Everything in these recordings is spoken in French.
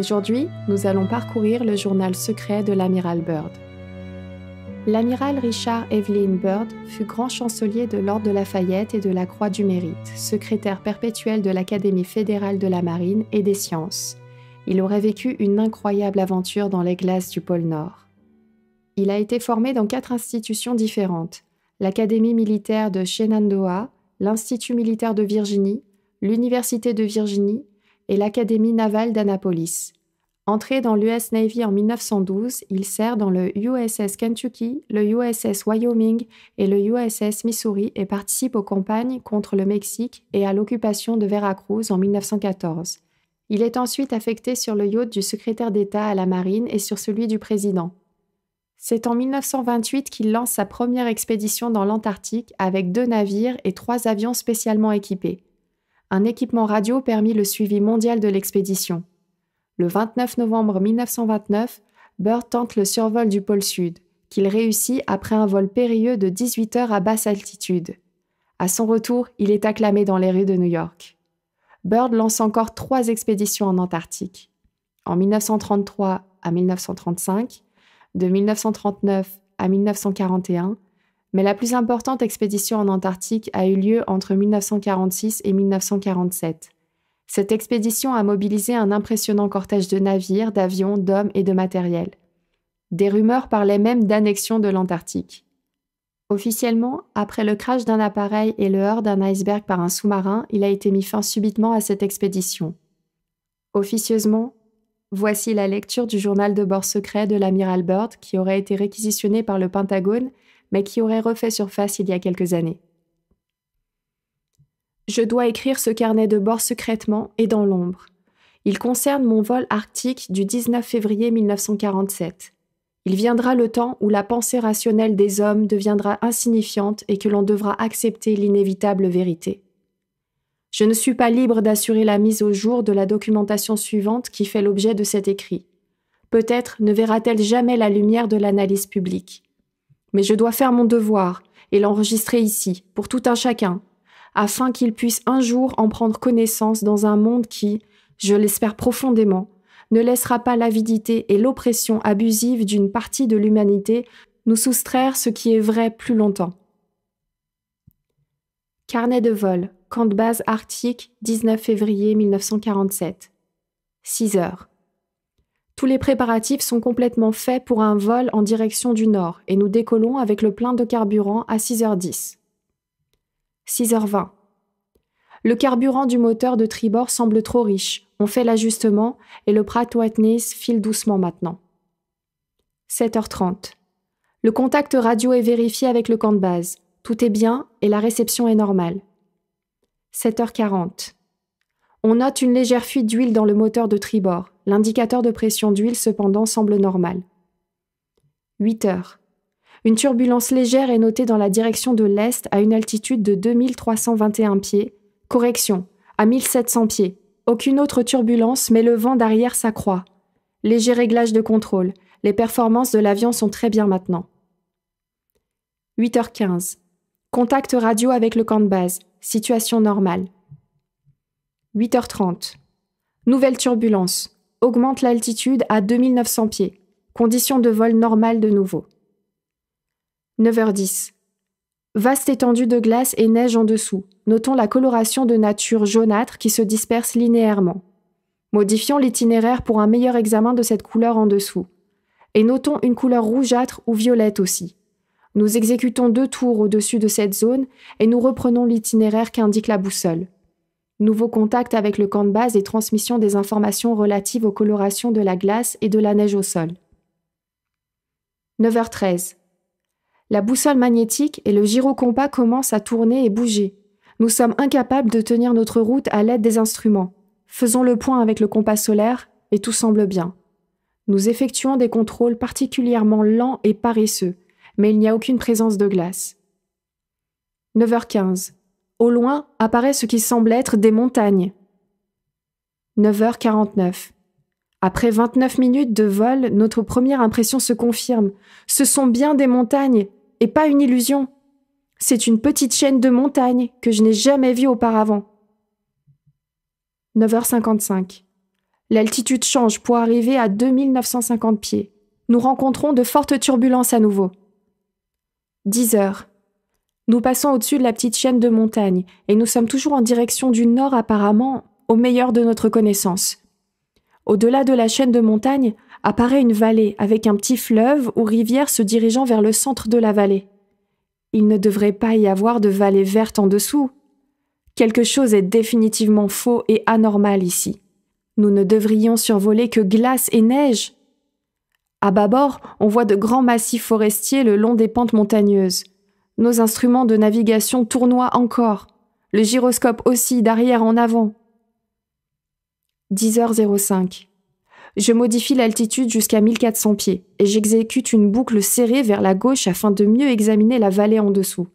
Aujourd'hui, nous allons parcourir le journal secret de l'amiral Byrd. L'amiral Richard Evelyn Byrd fut grand chancelier de l'Ordre de Lafayette et de la Croix du Mérite, secrétaire perpétuel de l'Académie fédérale de la Marine et des Sciences. Il aurait vécu une incroyable aventure dans les glaces du pôle Nord. Il a été formé dans quatre institutions différentes l'Académie militaire de Shenandoah, l'Institut militaire de Virginie, l'Université de Virginie et l'Académie navale d'Annapolis. Entré dans l'US Navy en 1912, il sert dans le USS Kentucky, le USS Wyoming et le USS Missouri et participe aux campagnes contre le Mexique et à l'occupation de Veracruz en 1914. Il est ensuite affecté sur le yacht du secrétaire d'État à la marine et sur celui du président. C'est en 1928 qu'il lance sa première expédition dans l'Antarctique avec deux navires et trois avions spécialement équipés un équipement radio permit le suivi mondial de l'expédition. Le 29 novembre 1929, Bird tente le survol du pôle Sud, qu'il réussit après un vol périlleux de 18 heures à basse altitude. À son retour, il est acclamé dans les rues de New York. Bird lance encore trois expéditions en Antarctique. En 1933 à 1935, de 1939 à 1941 mais la plus importante expédition en Antarctique a eu lieu entre 1946 et 1947. Cette expédition a mobilisé un impressionnant cortège de navires, d'avions, d'hommes et de matériel. Des rumeurs parlaient même d'annexion de l'Antarctique. Officiellement, après le crash d'un appareil et le heurt d'un iceberg par un sous-marin, il a été mis fin subitement à cette expédition. Officieusement, voici la lecture du journal de bord secret de l'amiral Byrd qui aurait été réquisitionné par le Pentagone mais qui aurait refait surface il y a quelques années. Je dois écrire ce carnet de bord secrètement et dans l'ombre. Il concerne mon vol arctique du 19 février 1947. Il viendra le temps où la pensée rationnelle des hommes deviendra insignifiante et que l'on devra accepter l'inévitable vérité. Je ne suis pas libre d'assurer la mise au jour de la documentation suivante qui fait l'objet de cet écrit. Peut-être ne verra-t-elle jamais la lumière de l'analyse publique. Mais je dois faire mon devoir et l'enregistrer ici, pour tout un chacun, afin qu'il puisse un jour en prendre connaissance dans un monde qui, je l'espère profondément, ne laissera pas l'avidité et l'oppression abusive d'une partie de l'humanité nous soustraire ce qui est vrai plus longtemps. Carnet de vol, camp de base arctique, 19 février 1947. 6 heures. Tous les préparatifs sont complètement faits pour un vol en direction du nord et nous décollons avec le plein de carburant à 6h10. 6h20. Le carburant du moteur de tribord semble trop riche. On fait l'ajustement et le Pratt Whitney file doucement maintenant. 7h30. Le contact radio est vérifié avec le camp de base. Tout est bien et la réception est normale. 7h40. On note une légère fuite d'huile dans le moteur de tribord. L'indicateur de pression d'huile cependant semble normal. 8 h Une turbulence légère est notée dans la direction de l'est à une altitude de 2321 pieds. Correction, à 1700 pieds. Aucune autre turbulence, mais le vent d'arrière s'accroît. Léger réglage de contrôle. Les performances de l'avion sont très bien maintenant. 8h15. Contact radio avec le camp de base. Situation normale. 8h30. Nouvelle turbulence. Augmente l'altitude à 2900 pieds. Conditions de vol normale de nouveau. 9h10. Vaste étendue de glace et neige en dessous. Notons la coloration de nature jaunâtre qui se disperse linéairement. Modifions l'itinéraire pour un meilleur examen de cette couleur en dessous. Et notons une couleur rougeâtre ou violette aussi. Nous exécutons deux tours au-dessus de cette zone et nous reprenons l'itinéraire qu'indique la boussole. Nouveau contact avec le camp de base et transmission des informations relatives aux colorations de la glace et de la neige au sol. 9h13. La boussole magnétique et le gyrocompas commencent à tourner et bouger. Nous sommes incapables de tenir notre route à l'aide des instruments. Faisons le point avec le compas solaire et tout semble bien. Nous effectuons des contrôles particulièrement lents et paresseux, mais il n'y a aucune présence de glace. 9h15. Au loin apparaît ce qui semble être des montagnes. 9h49. Après 29 minutes de vol, notre première impression se confirme. Ce sont bien des montagnes, et pas une illusion. C'est une petite chaîne de montagnes que je n'ai jamais vue auparavant. 9h55. L'altitude change pour arriver à 2950 pieds. Nous rencontrons de fortes turbulences à nouveau. 10 h nous passons au-dessus de la petite chaîne de montagnes, et nous sommes toujours en direction du nord apparemment, au meilleur de notre connaissance. Au-delà de la chaîne de montagnes apparaît une vallée avec un petit fleuve ou rivière se dirigeant vers le centre de la vallée. Il ne devrait pas y avoir de vallée verte en dessous. Quelque chose est définitivement faux et anormal ici. Nous ne devrions survoler que glace et neige. À bâbord, on voit de grands massifs forestiers le long des pentes montagneuses. Nos instruments de navigation tournoient encore, le gyroscope aussi d'arrière en avant. 10h05. Je modifie l'altitude jusqu'à 1400 pieds et j'exécute une boucle serrée vers la gauche afin de mieux examiner la vallée en dessous.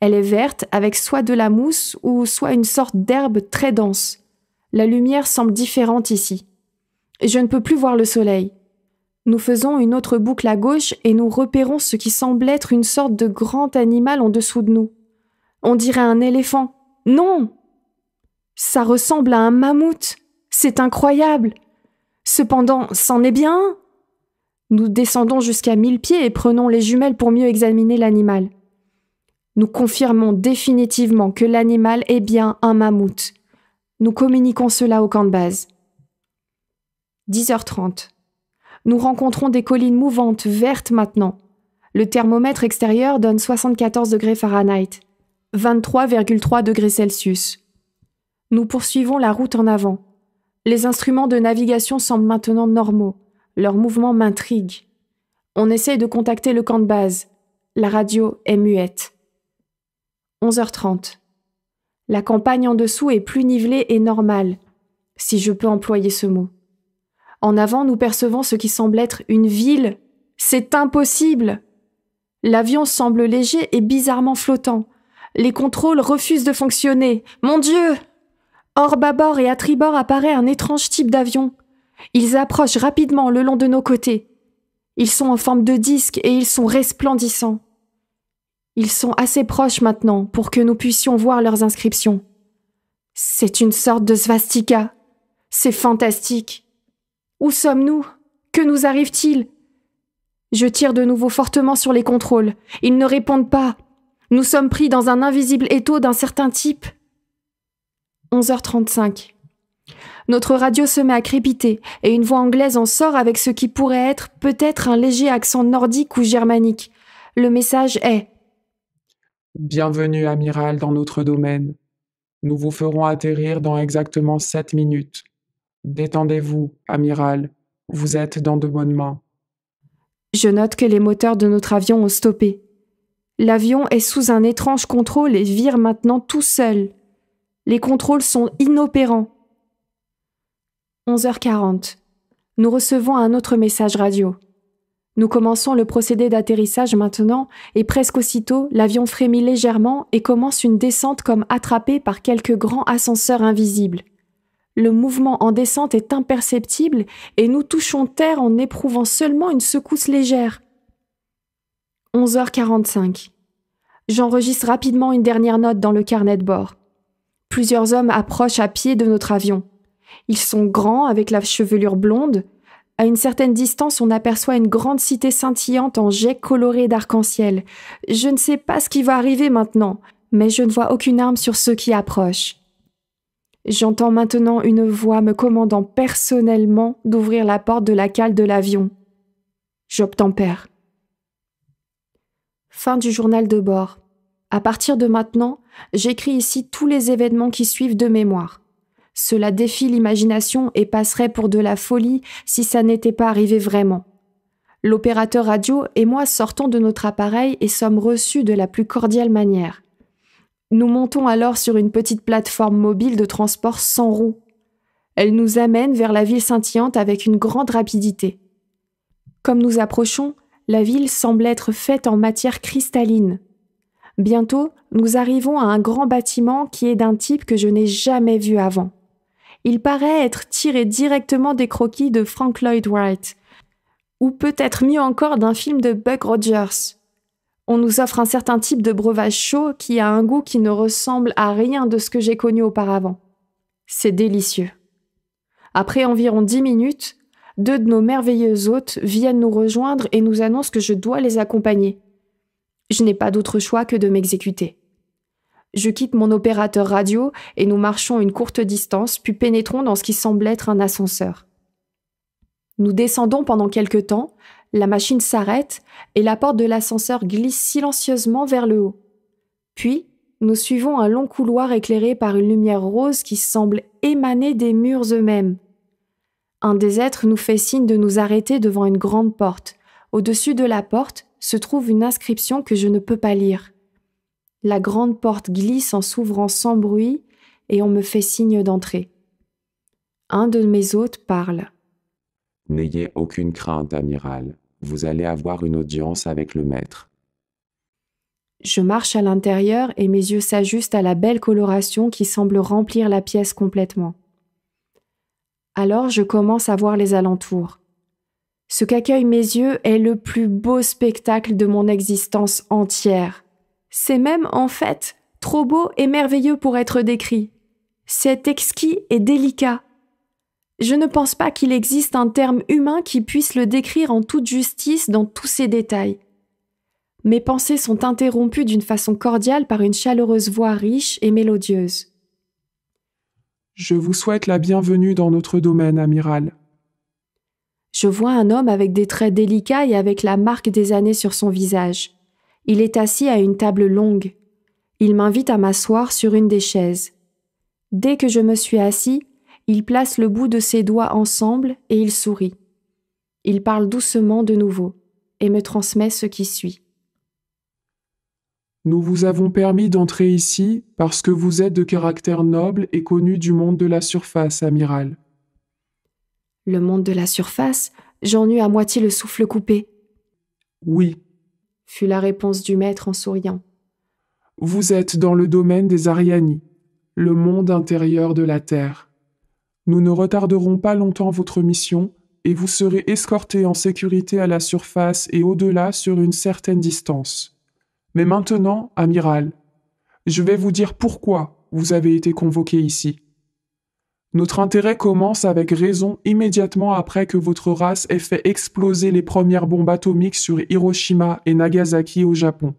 Elle est verte avec soit de la mousse ou soit une sorte d'herbe très dense. La lumière semble différente ici. Je ne peux plus voir le soleil. Nous faisons une autre boucle à gauche et nous repérons ce qui semble être une sorte de grand animal en dessous de nous. On dirait un éléphant. Non Ça ressemble à un mammouth. C'est incroyable. Cependant, c'en est bien Nous descendons jusqu'à mille pieds et prenons les jumelles pour mieux examiner l'animal. Nous confirmons définitivement que l'animal est bien un mammouth. Nous communiquons cela au camp de base. 10h30. Nous rencontrons des collines mouvantes, vertes maintenant. Le thermomètre extérieur donne 74 degrés Fahrenheit, 23,3 degrés Celsius. Nous poursuivons la route en avant. Les instruments de navigation semblent maintenant normaux. Leur mouvement m'intrigue. On essaye de contacter le camp de base. La radio est muette. 11h30. La campagne en dessous est plus nivelée et normale, si je peux employer ce mot. En avant, nous percevons ce qui semble être une ville. C'est impossible. L'avion semble léger et bizarrement flottant. Les contrôles refusent de fonctionner. Mon Dieu Hors bâbord et à tribord apparaît un étrange type d'avion. Ils approchent rapidement le long de nos côtés. Ils sont en forme de disque et ils sont resplendissants. Ils sont assez proches maintenant pour que nous puissions voir leurs inscriptions. C'est une sorte de svastika. C'est fantastique. Où sommes-nous Que nous arrive-t-il Je tire de nouveau fortement sur les contrôles. Ils ne répondent pas. Nous sommes pris dans un invisible étau d'un certain type. 11h35. Notre radio se met à crépiter et une voix anglaise en sort avec ce qui pourrait être peut-être un léger accent nordique ou germanique. Le message est Bienvenue, amiral, dans notre domaine. Nous vous ferons atterrir dans exactement sept minutes. Détendez-vous, amiral, vous êtes dans de bonnes mains. Je note que les moteurs de notre avion ont stoppé. L'avion est sous un étrange contrôle et vire maintenant tout seul. Les contrôles sont inopérants. 11h40. Nous recevons un autre message radio. Nous commençons le procédé d'atterrissage maintenant, et presque aussitôt, l'avion frémit légèrement et commence une descente comme attrapé par quelques grands ascenseurs invisibles. Le mouvement en descente est imperceptible et nous touchons terre en éprouvant seulement une secousse légère. 11h45. J'enregistre rapidement une dernière note dans le carnet de bord. Plusieurs hommes approchent à pied de notre avion. Ils sont grands, avec la chevelure blonde. À une certaine distance, on aperçoit une grande cité scintillante en jets colorés d'arc-en-ciel. Je ne sais pas ce qui va arriver maintenant, mais je ne vois aucune arme sur ceux qui approchent. J'entends maintenant une voix me commandant personnellement d'ouvrir la porte de la cale de l'avion. J'obtempère. Fin du journal de bord. À partir de maintenant, j'écris ici tous les événements qui suivent de mémoire. Cela défie l'imagination et passerait pour de la folie si ça n'était pas arrivé vraiment. L'opérateur radio et moi sortons de notre appareil et sommes reçus de la plus cordiale manière. Nous montons alors sur une petite plateforme mobile de transport sans roues. Elle nous amène vers la ville scintillante avec une grande rapidité. Comme nous approchons, la ville semble être faite en matière cristalline. Bientôt, nous arrivons à un grand bâtiment qui est d'un type que je n'ai jamais vu avant. Il paraît être tiré directement des croquis de Frank Lloyd Wright, ou peut-être mieux encore d'un film de Buck Rogers on nous offre un certain type de breuvage chaud qui a un goût qui ne ressemble à rien de ce que j'ai connu auparavant. C'est délicieux. Après environ dix minutes, deux de nos merveilleux hôtes viennent nous rejoindre et nous annoncent que je dois les accompagner. Je n'ai pas d'autre choix que de m'exécuter. Je quitte mon opérateur radio et nous marchons une courte distance, puis pénétrons dans ce qui semble être un ascenseur. Nous descendons pendant quelque temps, la machine s'arrête et la porte de l'ascenseur glisse silencieusement vers le haut. Puis, nous suivons un long couloir éclairé par une lumière rose qui semble émaner des murs eux-mêmes. Un des êtres nous fait signe de nous arrêter devant une grande porte. Au-dessus de la porte se trouve une inscription que je ne peux pas lire. La grande porte glisse en s'ouvrant sans bruit et on me fait signe d'entrer. Un de mes hôtes parle. N'ayez aucune crainte, amiral. Vous allez avoir une audience avec le maître. Je marche à l'intérieur et mes yeux s'ajustent à la belle coloration qui semble remplir la pièce complètement. Alors je commence à voir les alentours. Ce qu'accueillent mes yeux est le plus beau spectacle de mon existence entière. C'est même, en fait, trop beau et merveilleux pour être décrit. C'est exquis et délicat. Je ne pense pas qu'il existe un terme humain qui puisse le décrire en toute justice dans tous ses détails. Mes pensées sont interrompues d'une façon cordiale par une chaleureuse voix riche et mélodieuse. Je vous souhaite la bienvenue dans notre domaine, amiral. Je vois un homme avec des traits délicats et avec la marque des années sur son visage. Il est assis à une table longue. Il m'invite à m'asseoir sur une des chaises. Dès que je me suis assis, il place le bout de ses doigts ensemble et il sourit. Il parle doucement de nouveau et me transmet ce qui suit. Nous vous avons permis d'entrer ici parce que vous êtes de caractère noble et connu du monde de la surface, amiral. Le monde de la surface J'en eus à moitié le souffle coupé. Oui, fut la réponse du maître en souriant. Vous êtes dans le domaine des Ariani, le monde intérieur de la Terre. Nous ne retarderons pas longtemps votre mission, et vous serez escorté en sécurité à la surface et au-delà sur une certaine distance. Mais maintenant, amiral, je vais vous dire pourquoi vous avez été convoqué ici. Notre intérêt commence avec raison immédiatement après que votre race ait fait exploser les premières bombes atomiques sur Hiroshima et Nagasaki au Japon.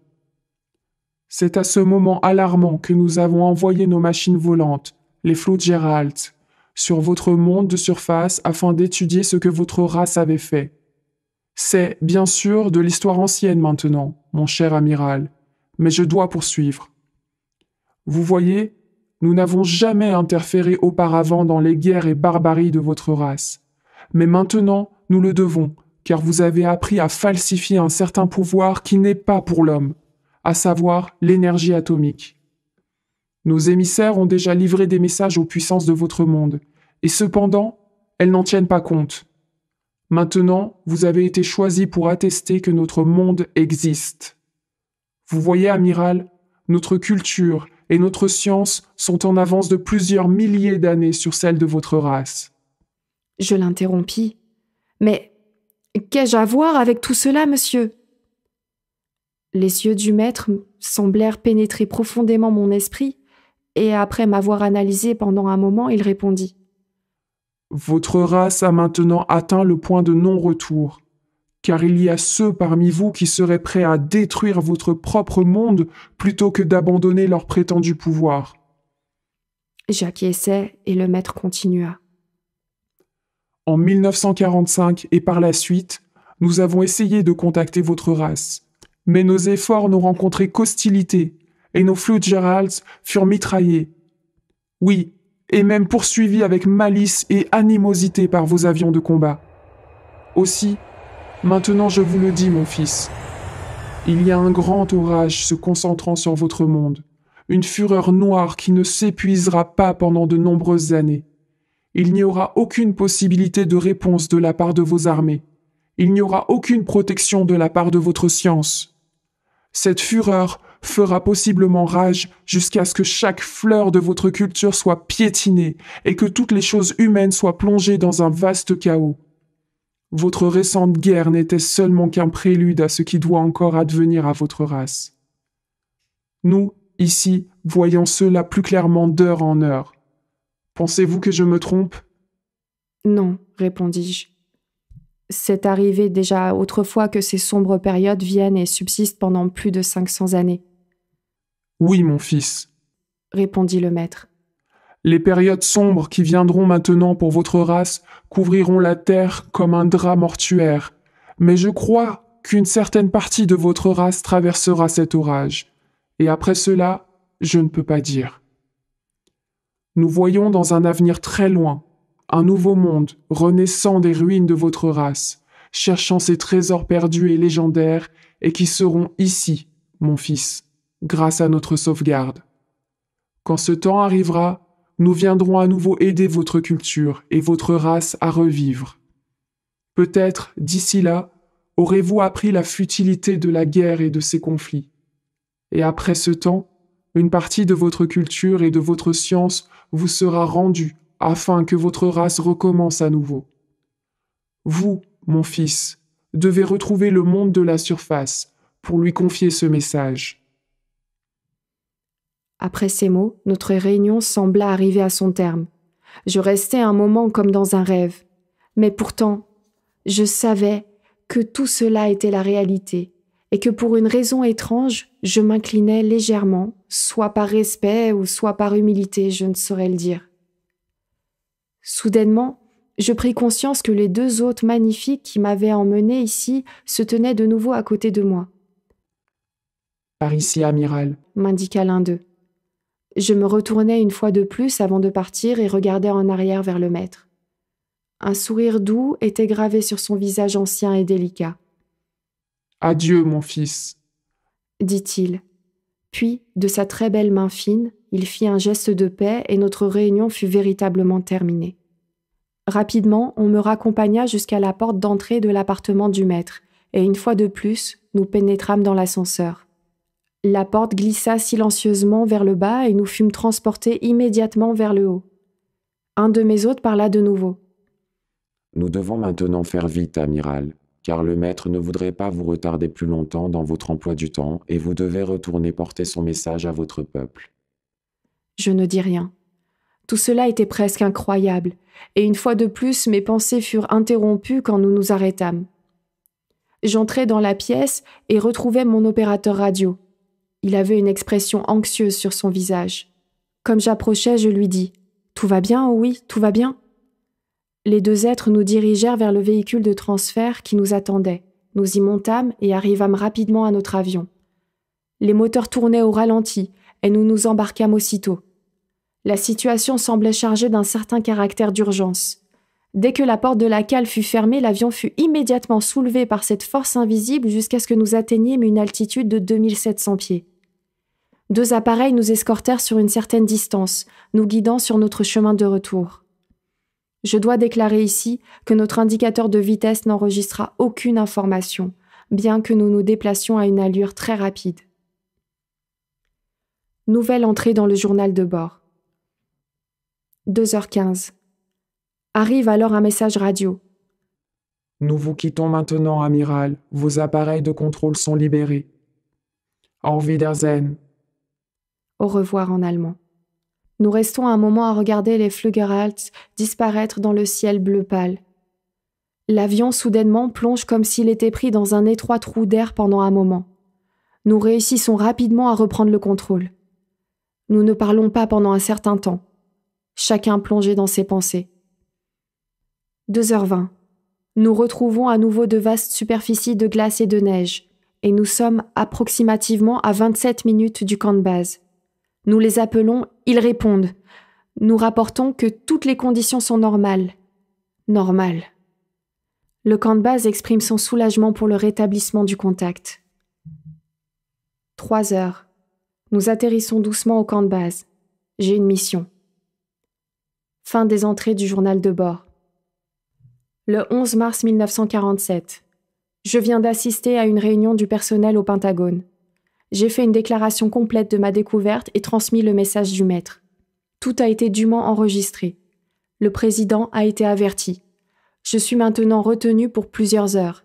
C'est à ce moment alarmant que nous avons envoyé nos machines volantes, les flots Gérald sur votre monde de surface afin d'étudier ce que votre race avait fait. C'est, bien sûr, de l'histoire ancienne maintenant, mon cher amiral, mais je dois poursuivre. Vous voyez, nous n'avons jamais interféré auparavant dans les guerres et barbaries de votre race. Mais maintenant, nous le devons, car vous avez appris à falsifier un certain pouvoir qui n'est pas pour l'homme, à savoir l'énergie atomique. Nos émissaires ont déjà livré des messages aux puissances de votre monde, et cependant, elles n'en tiennent pas compte. Maintenant, vous avez été choisis pour attester que notre monde existe. Vous voyez, amiral, notre culture et notre science sont en avance de plusieurs milliers d'années sur celle de votre race. Je l'interrompis. Mais qu'ai-je à voir avec tout cela, monsieur Les yeux du maître semblèrent pénétrer profondément mon esprit, et après m'avoir analysé pendant un moment, il répondit Votre race a maintenant atteint le point de non-retour, car il y a ceux parmi vous qui seraient prêts à détruire votre propre monde plutôt que d'abandonner leur prétendu pouvoir. J'acquiesçai et le maître continua. En 1945 et par la suite, nous avons essayé de contacter votre race, mais nos efforts n'ont rencontré qu'hostilité et nos Géralds furent mitraillés. Oui, et même poursuivis avec malice et animosité par vos avions de combat. Aussi, maintenant je vous le dis, mon fils, il y a un grand orage se concentrant sur votre monde, une fureur noire qui ne s'épuisera pas pendant de nombreuses années. Il n'y aura aucune possibilité de réponse de la part de vos armées. Il n'y aura aucune protection de la part de votre science. Cette fureur fera possiblement rage jusqu'à ce que chaque fleur de votre culture soit piétinée et que toutes les choses humaines soient plongées dans un vaste chaos. Votre récente guerre n'était seulement qu'un prélude à ce qui doit encore advenir à votre race. Nous, ici, voyons cela plus clairement d'heure en heure. Pensez-vous que je me trompe Non, répondis-je c'est arrivé déjà autrefois que ces sombres périodes viennent et subsistent pendant plus de 500 années. Oui, mon fils, répondit le maître. Les périodes sombres qui viendront maintenant pour votre race couvriront la terre comme un drap mortuaire. Mais je crois qu'une certaine partie de votre race traversera cet orage. Et après cela, je ne peux pas dire. Nous voyons dans un avenir très loin un nouveau monde, renaissant des ruines de votre race, cherchant ces trésors perdus et légendaires, et qui seront ici, mon fils, grâce à notre sauvegarde. Quand ce temps arrivera, nous viendrons à nouveau aider votre culture et votre race à revivre. Peut-être, d'ici là, aurez-vous appris la futilité de la guerre et de ses conflits. Et après ce temps, une partie de votre culture et de votre science vous sera rendue afin que votre race recommence à nouveau. Vous, mon fils, devez retrouver le monde de la surface pour lui confier ce message. Après ces mots, notre réunion sembla arriver à son terme. Je restais un moment comme dans un rêve. Mais pourtant, je savais que tout cela était la réalité, et que pour une raison étrange, je m'inclinais légèrement, soit par respect ou soit par humilité, je ne saurais le dire. Soudainement, je pris conscience que les deux hôtes magnifiques qui m'avaient emmené ici se tenaient de nouveau à côté de moi. Par ici, amiral, m'indiqua l'un d'eux. Je me retournai une fois de plus avant de partir et regardai en arrière vers le maître. Un sourire doux était gravé sur son visage ancien et délicat. Adieu, mon fils, dit-il. Puis, de sa très belle main fine, il fit un geste de paix et notre réunion fut véritablement terminée. Rapidement, on me raccompagna jusqu'à la porte d'entrée de l'appartement du maître, et une fois de plus, nous pénétrâmes dans l'ascenseur. La porte glissa silencieusement vers le bas et nous fûmes transportés immédiatement vers le haut. Un de mes hôtes parla de nouveau. Nous devons maintenant faire vite, amiral car le maître ne voudrait pas vous retarder plus longtemps dans votre emploi du temps et vous devez retourner porter son message à votre peuple. Je ne dis rien. Tout cela était presque incroyable, et une fois de plus mes pensées furent interrompues quand nous nous arrêtâmes. J'entrai dans la pièce et retrouvai mon opérateur radio. Il avait une expression anxieuse sur son visage. Comme j'approchais, je lui dis Tout va bien, oui, tout va bien. Les deux êtres nous dirigèrent vers le véhicule de transfert qui nous attendait. Nous y montâmes et arrivâmes rapidement à notre avion. Les moteurs tournaient au ralenti et nous nous embarquâmes aussitôt. La situation semblait chargée d'un certain caractère d'urgence. Dès que la porte de la cale fut fermée, l'avion fut immédiatement soulevé par cette force invisible jusqu'à ce que nous atteignîmes une altitude de 2700 pieds. Deux appareils nous escortèrent sur une certaine distance, nous guidant sur notre chemin de retour. Je dois déclarer ici que notre indicateur de vitesse n'enregistra aucune information, bien que nous nous déplacions à une allure très rapide. Nouvelle entrée dans le journal de bord. 2h15. Arrive alors un message radio. Nous vous quittons maintenant, amiral. Vos appareils de contrôle sont libérés. Auf Wiedersehen. Au revoir en allemand. Nous restons un moment à regarder les Flugerhalts disparaître dans le ciel bleu pâle. L'avion soudainement plonge comme s'il était pris dans un étroit trou d'air pendant un moment. Nous réussissons rapidement à reprendre le contrôle. Nous ne parlons pas pendant un certain temps, chacun plongé dans ses pensées. 2h20. Nous retrouvons à nouveau de vastes superficies de glace et de neige, et nous sommes approximativement à 27 minutes du camp de base. Nous les appelons, ils répondent. Nous rapportons que toutes les conditions sont normales. Normales. Le camp de base exprime son soulagement pour le rétablissement du contact. Trois heures. Nous atterrissons doucement au camp de base. J'ai une mission. Fin des entrées du journal de bord. Le 11 mars 1947. Je viens d'assister à une réunion du personnel au Pentagone j'ai fait une déclaration complète de ma découverte et transmis le message du maître. Tout a été dûment enregistré. Le président a été averti. Je suis maintenant retenu pour plusieurs heures.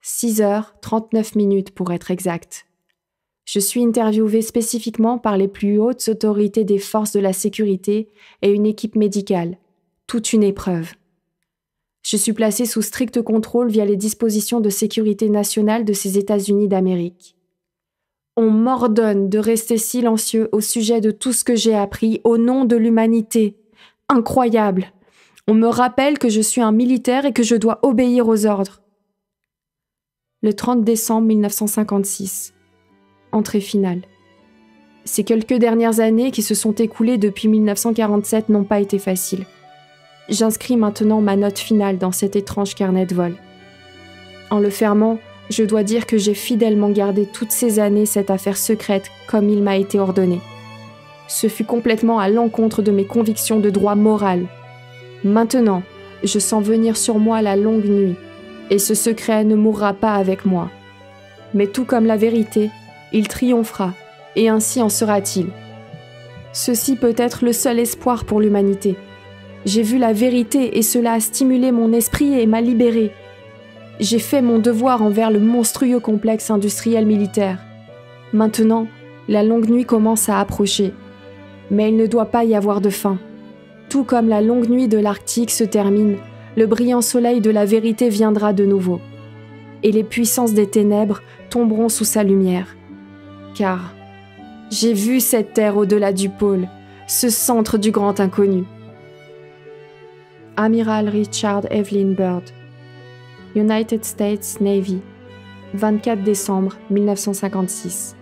6 heures 39 minutes pour être exact. Je suis interviewé spécifiquement par les plus hautes autorités des forces de la sécurité et une équipe médicale. Toute une épreuve. Je suis placé sous strict contrôle via les dispositions de sécurité nationale de ces États-Unis d'Amérique on m'ordonne de rester silencieux au sujet de tout ce que j'ai appris au nom de l'humanité. Incroyable. On me rappelle que je suis un militaire et que je dois obéir aux ordres. Le 30 décembre 1956. Entrée finale. Ces quelques dernières années qui se sont écoulées depuis 1947 n'ont pas été faciles. J'inscris maintenant ma note finale dans cet étrange carnet de vol. En le fermant, je dois dire que j'ai fidèlement gardé toutes ces années cette affaire secrète comme il m'a été ordonné. Ce fut complètement à l'encontre de mes convictions de droit moral. Maintenant, je sens venir sur moi la longue nuit, et ce secret ne mourra pas avec moi. Mais tout comme la vérité, il triomphera, et ainsi en sera-t-il. Ceci peut être le seul espoir pour l'humanité. J'ai vu la vérité et cela a stimulé mon esprit et m'a libéré. J'ai fait mon devoir envers le monstrueux complexe industriel militaire. Maintenant, la longue nuit commence à approcher. Mais il ne doit pas y avoir de fin. Tout comme la longue nuit de l'Arctique se termine, le brillant soleil de la vérité viendra de nouveau. Et les puissances des ténèbres tomberont sous sa lumière. Car j'ai vu cette terre au-delà du pôle, ce centre du grand inconnu. Amiral Richard Evelyn Byrd. United States Navy, 24 décembre 1956.